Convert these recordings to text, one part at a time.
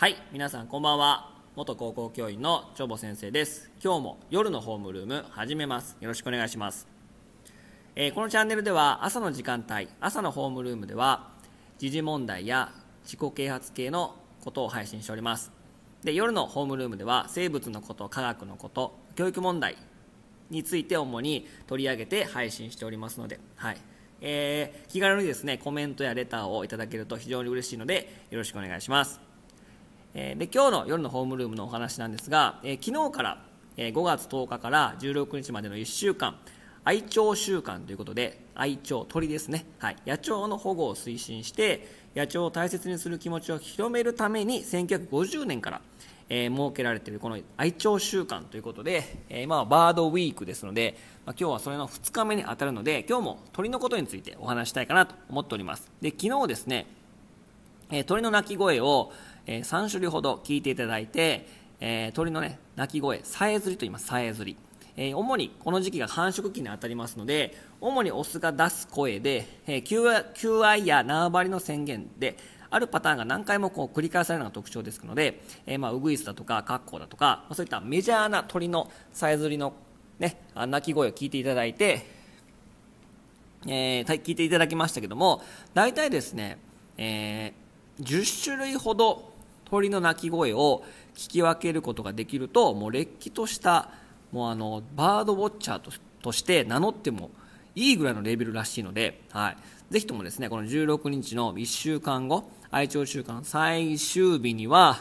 はい皆さんこんばんは元高校教員の長保先生です今日も夜のホームルーム始めますよろしくお願いします、えー、このチャンネルでは朝の時間帯朝のホームルームでは時事問題や自己啓発系のことを配信しておりますで夜のホームルームでは生物のこと科学のこと教育問題について主に取り上げて配信しておりますので、はいえー、気軽にですねコメントやレターをいただけると非常に嬉しいのでよろしくお願いしますえで今日の夜のホームルームのお話なんですが、えー、昨日から、えー、5月10日から16日までの1週間愛鳥週間ということで愛鳥鳥ですね、はい、野鳥の保護を推進して野鳥を大切にする気持ちを広めるために1950年から、えー、設けられているこの愛鳥週間ということで、えー、今はバードウィークですので、まあ、今日はそれの2日目に当たるので今日も鳥のことについてお話したいかなと思っておりますで昨日ですね、えー、鳥の鳴き声をえー、3種類ほど聞いていただいて、えー、鳥のね、鳴き声、さえずりと言います、さえずり。えー、主にこの時期が繁殖期に当たりますので、主にオスが出す声で、えー、求愛や縄張りの宣言で、あるパターンが何回もこう繰り返されるのが特徴ですので、えー、まあ、ウグイスだとかカッコウだとか、まあ、そういったメジャーな鳥のさえずりの、ね、鳴き声を聞いていただいて、えー、聞いていただきましたけども大体ですね、えー、10種類ほど鳥の鳴き声を聞き分けることができるともうれっきとしたもうあのバードウォッチャーととして名乗ってもいいぐらいのレベルらしいので、はい、ぜひともですねこの16日の1週間後愛鳥週間最終日には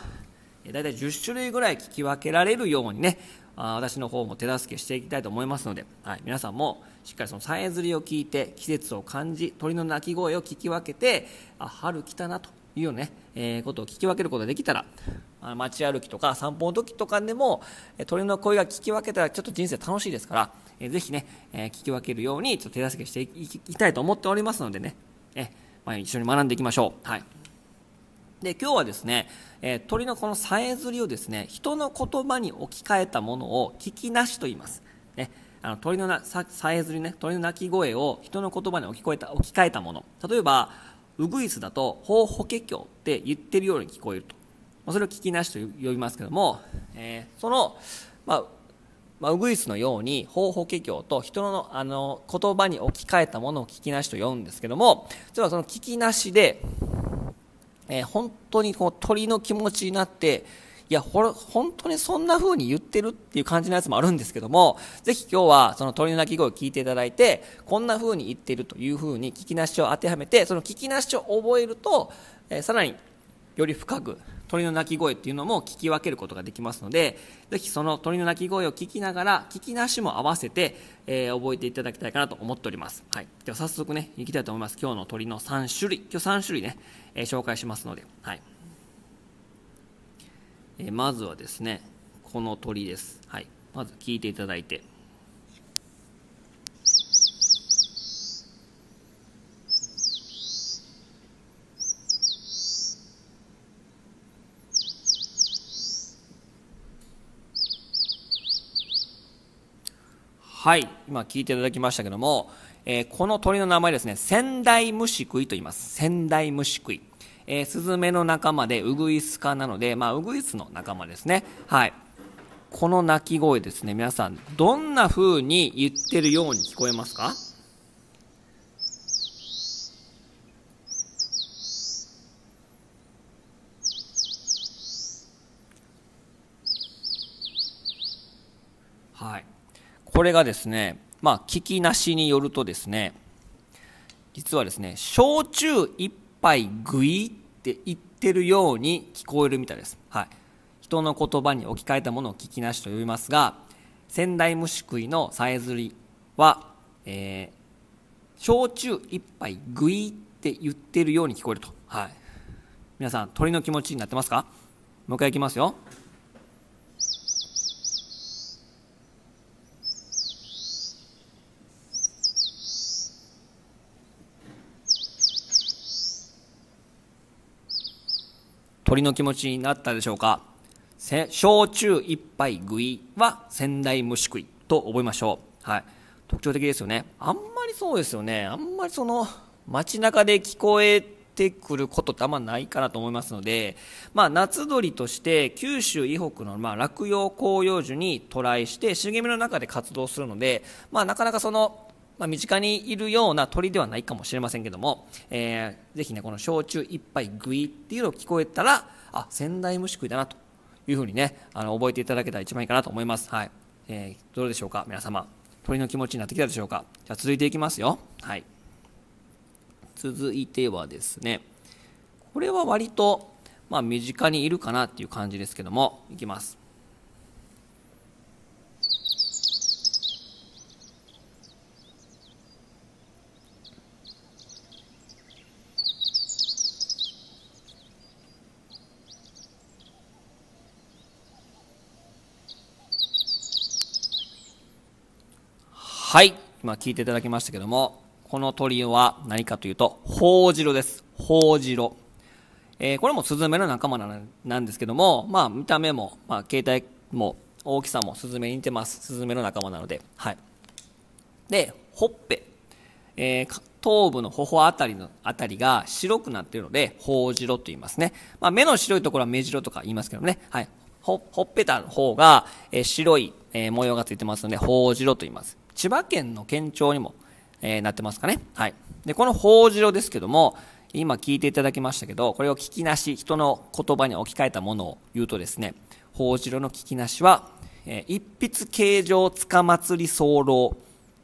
大体10種類ぐらい聞き分けられるようにね私の方も手助けしていきたいと思いますので、はい、皆さんもしっかりそのさえずりを聞いて季節を感じ鳥の鳴き声を聞き分けてあ春来たなというようなね、えー、ことを聞き分けることができたら、あの街歩きとか散歩の時とかでも、鳥の声が聞き分けたらちょっと人生楽しいですから、えー、ぜひね、えー、聞き分けるようにちょっと手助けしていきたいと思っておりますのでね、えまあ、一緒に学んでいきましょう。はい。で、今日はですね、え鳥のこのさえずりをですね、人の言葉に置き換えたものを聞きなしと言います。ね、あの鳥のなささえずりね鳥の鳴き声を人の言葉に置きえた置き換えたもの例えばウグイスだとホ法法華経って言ってるように聞こえるとそれを聞きなしと呼びますけども、えー、その、まあまあ、ウグイスのようにホ法法華経と人のあの言葉に置き換えたものを聞きなしと呼んですけども実はその聞きなしで、えー、本当にこう鳥の気持ちになっていや、ほら、本当にそんな風に言ってるっていう感じのやつもあるんですけども、ぜひ今日はその鳥の鳴き声を聞いていただいて、こんな風に言ってるという風に聞きなしを当てはめて、その聞きなしを覚えると、えー、さらにより深く鳥の鳴き声っていうのも聞き分けることができますので、ぜひその鳥の鳴き声を聞きながら、聞きなしも合わせて、えー、覚えていただきたいかなと思っております。はい。では早速ね、いきたいと思います。今日の鳥の3種類、今日3種類ね、えー、紹介しますので、はい。えまずはですねこの鳥です、はい、まず聞いていただいてはい今聞いていただきましたけども、えー、この鳥の名前ですね仙台虫食いと言います仙台虫食いえー、スズメの仲間でウグイス科なので、まあ、ウグイスの仲間ですね。はい。この鳴き声ですね、皆さん、どんな風に言ってるように聞こえますかはい。これがですね、まあ、聞きなしによるとですね、実はですね、焼酎一杯グイって言ってるように聞こえるみたいです、はい、人の言葉に置き換えたものを聞きなしと呼びますが仙台虫食いのさえずりは、えー、焼酎1杯グイって言ってるように聞こえると、はい、皆さん鳥の気持ちになってますかもう一回いきますよ鳥の気持ちになったでしょうか焼酎一杯食いは仙台虫食いと覚えましょう。はい。特徴的ですよね。あんまりそうですよね。あんまりその街中で聞こえてくることってあんまないかなと思いますので、まあ夏鳥として九州以北のま落葉広葉樹に渡来して茂みの中で活動するので、まあなかなかそのまあ、身近にいるような鳥ではないかもしれませんけども、えー、ぜひね、この焼酎一杯食いっていうのを聞こえたら、あ、仙台虫食いだなというふうにね、あの、覚えていただけたら一番いいかなと思います。はい。えー、どうでしょうか、皆様。鳥の気持ちになってきたでしょうか。じゃ続いていきますよ。はい。続いてはですね、これは割と、まあ、身近にいるかなっていう感じですけども、いきます。はい。今聞いていただきましたけども、この鳥は何かというと、ホウジロです。ホウジロ。えー、これもスズメの仲間なんですけども、まあ見た目も、まあ形態も大きさもスズメに似てます。スズメの仲間なので、はい。で、ほっぺ。えー、頭部の頬あたりのあたりが白くなっているので、ほうじろと言いますね。まあ目の白いところは目白とか言いますけどね。はい。ほ、ほっぺたの方が、えー、白い、えー、模様がついてますので、ほうじろと言います。千葉県の県庁にも、えー、なってますかね。はい。で、この法事郎ですけども、今聞いていただきましたけど、これを聞きなし、人の言葉に置き換えたものを言うとですね、法事ろの聞きなしは、えー、一筆形状つかまつり候、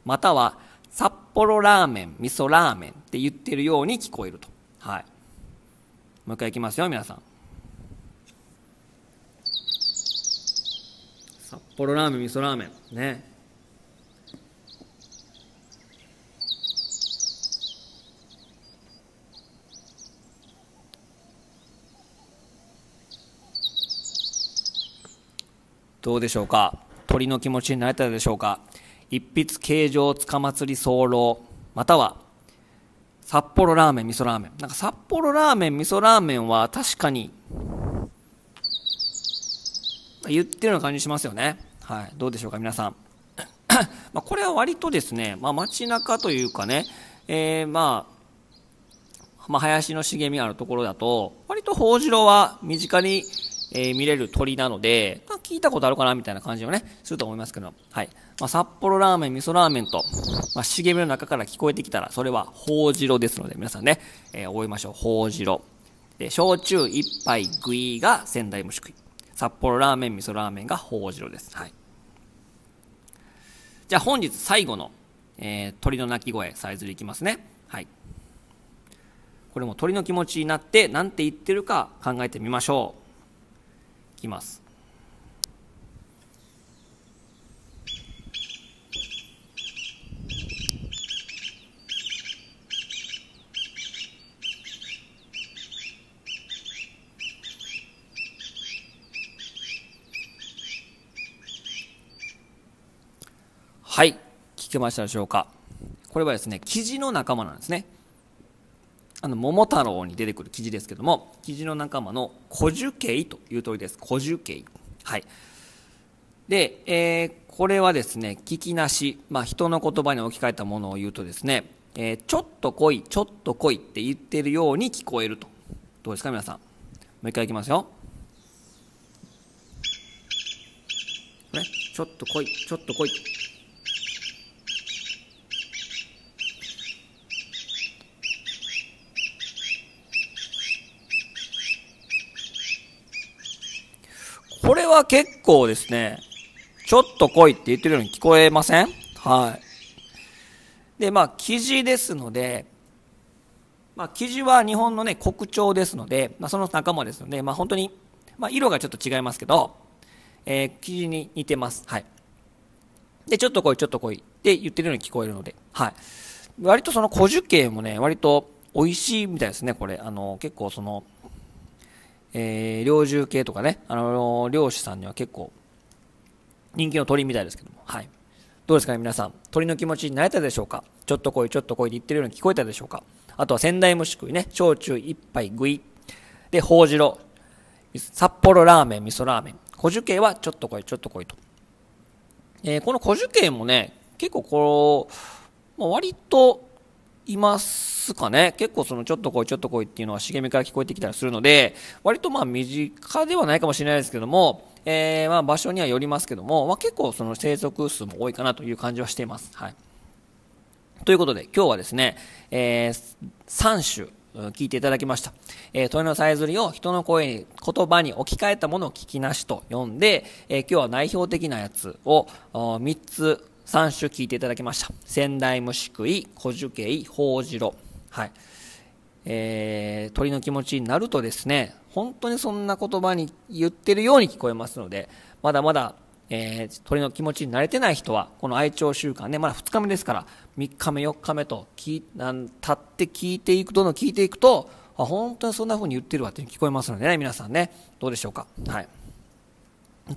または札幌ラーメン、味噌ラーメンって言ってるように聞こえると。はい。もう一回いきますよ、皆さん。札幌ラーメン、味噌ラーメン。ね。どうでしょうか鳥の気持ちになれたでしょうか一筆形状つかまつり候または札幌ラーメン味噌ラーメンなんか札幌ラーメン味噌ラーメンは確かに言ってるような感じしますよねはいどうでしょうか皆さん まこれは割とですね、まあ、街中というかね、えー、まあまあ、林の茂みあるところだと、割と法事郎は身近にえ見れる鳥なので、まあ、聞いたことあるかなみたいな感じをね、すると思いますけど、はい。まあ、札幌ラーメン、味噌ラーメンと、まあ、茂みの中から聞こえてきたら、それは、ほうじろですので、皆さんね、えー、覚えましょう。ほうじろ。で、焼酎一杯食いが仙台蒸し食い。札幌ラーメン、味噌ラーメンがほうじろです。はい。じゃあ本日最後の、えー、鳥の鳴き声、サイズでいきますね。はい。これも鳥の気持ちになって、なんて言ってるか考えてみましょう。きます。はい、聞けましたでしょうか。これはですね、記事の仲間なんですね。あの桃太郎に出てくる記事ですけども記事の仲間の古樹慶という通りです古樹慶はいで、えー、これはですね聞きなし、まあ、人の言葉に置き換えたものを言うとですね、えー、ちょっと来いちょっと来いって言ってるように聞こえるとどうですか皆さんもう一回いきますよちょっと来いちょっと来いこれは結構ですね、ちょっと濃いって言ってるように聞こえませんはい。で、まあ、生地ですので、まあ、生地は日本のね、国鳥ですので、まあ、その仲間ですので、まあ、本当に、まあ、色がちょっと違いますけど、えー、生地に似てます。はい。で、ちょっと濃い、ちょっと濃いって言ってるように聞こえるので、はい。割とその古樹形もね、割と美味しいみたいですね、これ。あの、結構その、えー、猟銃系とかね、あのー、猟師さんには結構、人気の鳥みたいですけども、はい。どうですかね、皆さん。鳥の気持ちになれたでしょうかちょっと来い、ちょっと来いって言ってるように聞こえたでしょうかあとは仙台虫し食いね、焼酎一杯食い。で、ほうじろ。札幌ラーメン、味噌ラーメン。小樹系はちょっと来い、ちょっと来いと。えー、この小樹系もね、結構こう、まあ、割といますかね結構そのちょっと来いちょっと来いっていうのは茂みから聞こえてきたりするので割とまあ身近ではないかもしれないですけども、えー、まあ場所にはよりますけども、まあ、結構その生息数も多いかなという感じはしています。はい、ということで今日はですね、えー、3種聞いていただきました。えー、のさえずりを人の声に、言葉に置き換えたものを聞きなしと呼んで、えー、今日は代表的なやつを3つ3種聞いていただきました仙台虫食い小樹形ほうじろはいえー、鳥の気持ちになるとですね本当にそんな言葉に言ってるように聞こえますのでまだまだ、えー、鳥の気持ちに慣れてない人はこの愛鳥習慣ねまだ2日目ですから3日目4日目ときなん立って聞いていくどんどん聞いていくとあ本当にそんな風に言ってるわって聞こえますのでね皆さんねどうでしょうかはい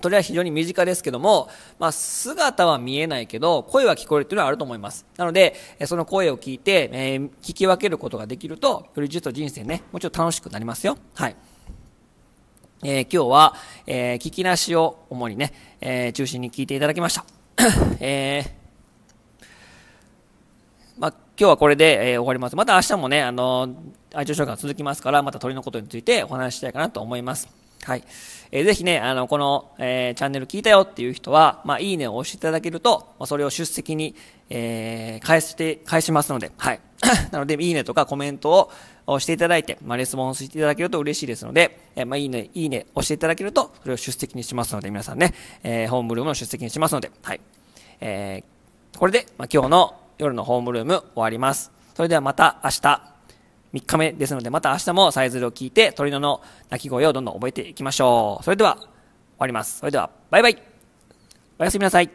それは非常に身近ですけども、まあ、姿は見えないけど、声は聞こえるというのはあると思います。なので、その声を聞いて、えー、聞き分けることができると、よりちょっと人生ね、もうちょっと楽しくなりますよ。はい。えー、今日は、えー、聞きなしを主にね、え中心に聞いていただきました。えまあ、今日はこれで、え終わります。また明日もね、あの愛情紹介が続きますから、また鳥のことについてお話ししたいかなと思います。はい。えー、ぜひね、あの、この、えー、チャンネル聞いたよっていう人は、まあ、いいねを押していただけると、まあ、それを出席に、えー、返して、返しますので、はい。なので、いいねとかコメントをしていただいて、まあ、レスポンスしていただけると嬉しいですので、えー、まあ、いいね、いいね押していただけると、それを出席にしますので、皆さんね、えー、ホームルームの出席にしますので、はい。えー、これで、まあ、今日の夜のホームルーム終わります。それではまた明日。3日目ですので、また明日もさえずりを聞いて、鳥のの鳴き声をどんどん覚えていきましょう。それでは、終わります。それでは、バイバイおやすみなさい。